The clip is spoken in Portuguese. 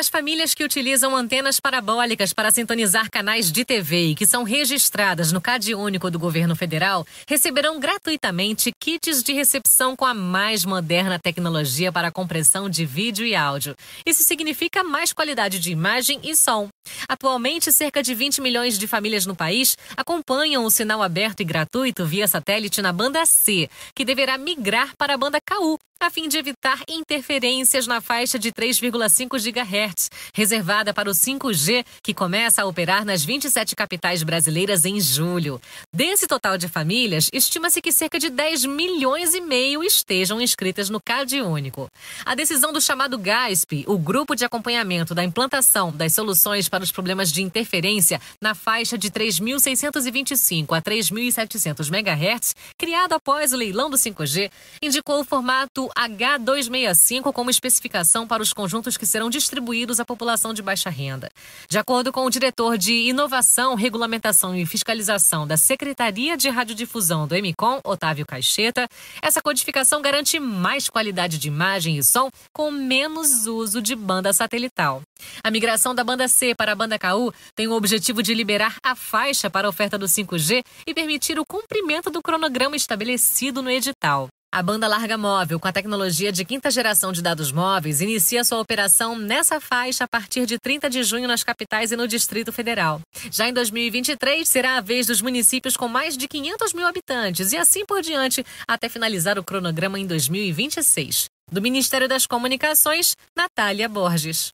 As famílias que utilizam antenas parabólicas para sintonizar canais de TV e que são registradas no CAD único do governo federal receberão gratuitamente kits de recepção com a mais moderna tecnologia para compressão de vídeo e áudio. Isso significa mais qualidade de imagem e som. Atualmente, cerca de 20 milhões de famílias no país acompanham o sinal aberto e gratuito via satélite na banda C, que deverá migrar para a banda KU, a fim de evitar interferências na faixa de 3,5 GHz reservada para o 5G, que começa a operar nas 27 capitais brasileiras em julho. Desse total de famílias, estima-se que cerca de 10 milhões e meio estejam inscritas no CAD único. A decisão do chamado GASP, o Grupo de Acompanhamento da Implantação das Soluções para os Problemas de Interferência na faixa de 3.625 a 3.700 MHz, criado após o leilão do 5G, indicou o formato H265 como especificação para os conjuntos que serão distribuídos atribuídos à população de baixa renda. De acordo com o diretor de Inovação, Regulamentação e Fiscalização da Secretaria de Radiodifusão do MCOM, Otávio Caixeta, essa codificação garante mais qualidade de imagem e som com menos uso de banda satelital. A migração da banda C para a banda KU tem o objetivo de liberar a faixa para a oferta do 5G e permitir o cumprimento do cronograma estabelecido no edital. A banda larga móvel, com a tecnologia de quinta geração de dados móveis, inicia sua operação nessa faixa a partir de 30 de junho nas capitais e no Distrito Federal. Já em 2023, será a vez dos municípios com mais de 500 mil habitantes e assim por diante, até finalizar o cronograma em 2026. Do Ministério das Comunicações, Natália Borges.